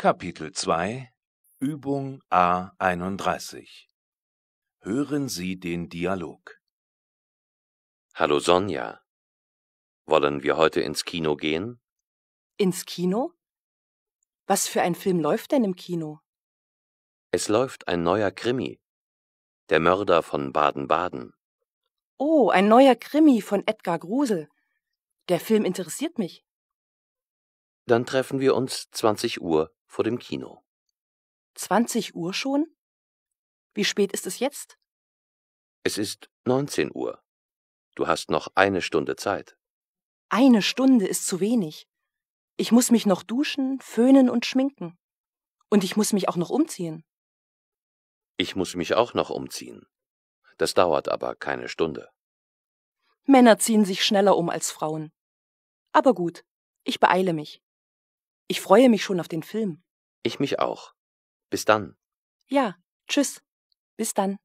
Kapitel 2 Übung A31 Hören Sie den Dialog. Hallo Sonja. Wollen wir heute ins Kino gehen? Ins Kino? Was für ein Film läuft denn im Kino? Es läuft ein neuer Krimi. Der Mörder von Baden-Baden. Oh, ein neuer Krimi von Edgar Grusel. Der Film interessiert mich. Dann treffen wir uns 20 Uhr vor dem Kino. 20 Uhr schon? Wie spät ist es jetzt? Es ist 19 Uhr. Du hast noch eine Stunde Zeit. Eine Stunde ist zu wenig. Ich muss mich noch duschen, föhnen und schminken. Und ich muss mich auch noch umziehen. Ich muss mich auch noch umziehen. Das dauert aber keine Stunde. Männer ziehen sich schneller um als Frauen. Aber gut, ich beeile mich. Ich freue mich schon auf den Film. Ich mich auch. Bis dann. Ja, tschüss. Bis dann.